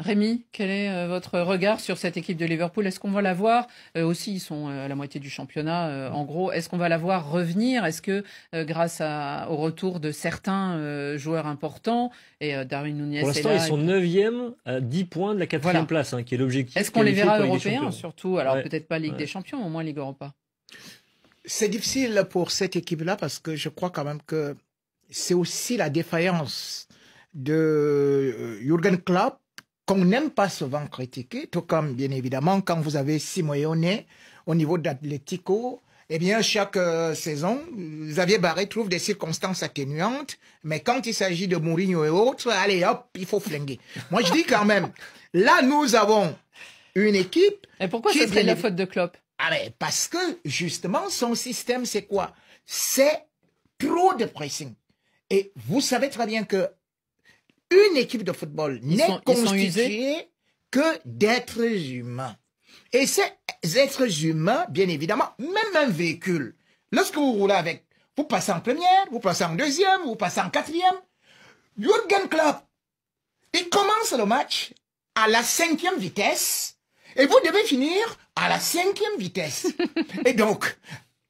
Rémi, quel est euh, votre regard sur cette équipe de Liverpool Est-ce qu'on va la voir euh, aussi Ils sont euh, à la moitié du championnat, en gros. Est-ce qu'on va la voir revenir Est-ce que, grâce au retour de certains joueurs importants, et Darwin Nunez Pour l'instant, ils sont 9e à 10 points de la 4 e place, hein, qui est l'objectif. Est-ce qu'on les verra européens, surtout Alors, peut-être pas Ligue des Champions, au moins Ligue Europa. C'est difficile pour cette équipe-là parce que je crois quand même que c'est aussi la défaillance de Jürgen Klopp qu'on n'aime pas souvent critiquer, tout comme bien évidemment quand vous avez Simoyone au niveau d'Atletico, eh bien chaque euh, saison, Xavier Barré trouve des circonstances atténuantes, mais quand il s'agit de Mourinho et autres, allez hop, il faut flinguer. Moi je dis quand même, là nous avons une équipe. Et pourquoi ce serait la faute de Klopp ah, parce que justement son système c'est quoi C'est trop de pressing. Et vous savez très bien que une équipe de football n'est constituée que d'êtres humains. Et ces êtres humains, bien évidemment, même un véhicule, lorsque vous roulez avec, vous passez en première, vous passez en deuxième, vous passez en quatrième. Jürgen club, il commence le match à la cinquième vitesse et vous devez finir à la cinquième vitesse. et donc,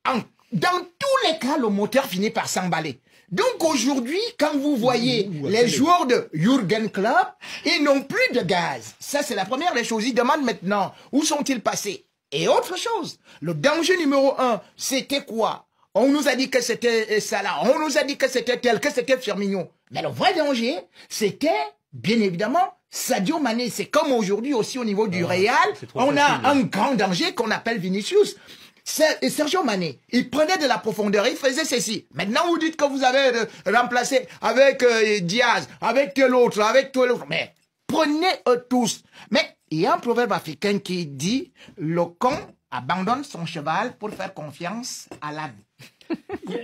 dans tous les cas, le moteur finit par s'emballer. Donc aujourd'hui, quand vous voyez les joueurs de Jürgen Klopp, ils n'ont plus de gaz. Ça, c'est la première des choses. Ils demandent maintenant, où sont-ils passés Et autre chose, le danger numéro un, c'était quoi On nous a dit que c'était euh, là. on nous a dit que c'était tel, que c'était Firmino. Mais le vrai danger, c'était, bien évidemment, Sadio Mané. C'est comme aujourd'hui aussi au niveau du ah, Real, on a un grand danger qu'on appelle Vinicius. Et Sergio Mané, il prenait de la profondeur, il faisait ceci. Maintenant, vous dites que vous avez euh, remplacé avec euh, Diaz, avec l'autre, avec tel l'autre. Mais prenez eux tous. Mais il y a un proverbe africain qui dit le con abandonne son cheval pour faire confiance à l'âne.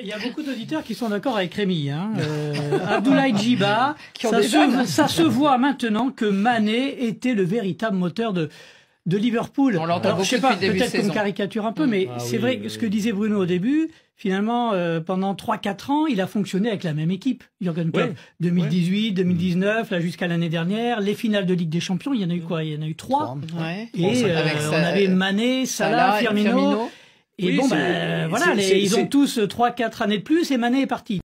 Il y, a beaucoup d'auditeurs qui sont d'accord avec Rémi. Hein. Euh, Abdoulaye Djiba, ça, se, ça se voit maintenant que Mané était le véritable moteur de, de Liverpool. On l'entend beaucoup je sais pas, peut-être qu'on caricature un peu, mais ah c'est vrai ce que disait Bruno au début, finalement, euh, pendant 3-4 ans, il a fonctionné avec la même équipe. Jürgen Klopp, 2018, 2019, là jusqu'à l'année dernière, les finales de Ligue des Champions, il y en a eu quoi Il y en a eu 3. Et euh, on avait Mané, Salah, Firmino. Et bon, ben, voilà, ils ont tous 3-4 euh, années de plus et Mané est parti.